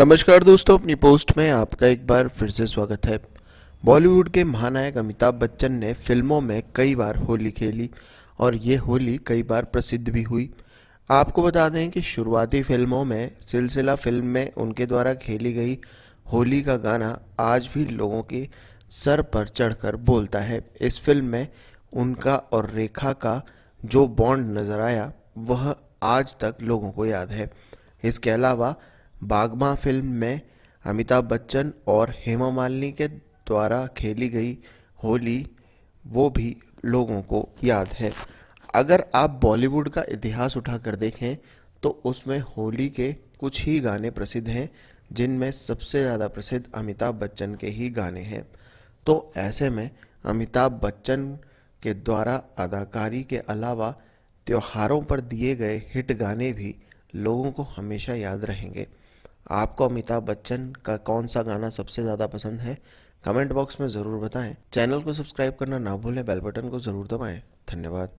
नमस्कार दोस्तों अपनी पोस्ट में आपका एक बार फिर से स्वागत है बॉलीवुड के महानायक अमिताभ बच्चन ने फिल्मों में कई बार होली खेली और ये होली कई बार प्रसिद्ध भी हुई आपको बता दें कि शुरुआती फिल्मों में सिलसिला फिल्म में उनके द्वारा खेली गई होली का गाना आज भी लोगों के सर पर चढ़कर बोलता है इस फिल्म में उनका और रेखा का जो बॉन्ड नज़र आया वह आज तक लोगों को याद है इसके अलावा बागमा फिल्म में अमिताभ बच्चन और हेमा मालिनी के द्वारा खेली गई होली वो भी लोगों को याद है अगर आप बॉलीवुड का इतिहास उठा कर देखें तो उसमें होली के कुछ ही गाने प्रसिद्ध हैं जिनमें सबसे ज़्यादा प्रसिद्ध अमिताभ बच्चन के ही गाने हैं तो ऐसे में अमिताभ बच्चन के द्वारा अदाकारी के अलावा त्योहारों पर दिए गए हिट गाने भी लोगों को हमेशा याद रहेंगे आपको अमिताभ बच्चन का कौन सा गाना सबसे ज़्यादा पसंद है कमेंट बॉक्स में ज़रूर बताएं चैनल को सब्सक्राइब करना ना भूलें बेल बटन को ज़रूर दबाएं धन्यवाद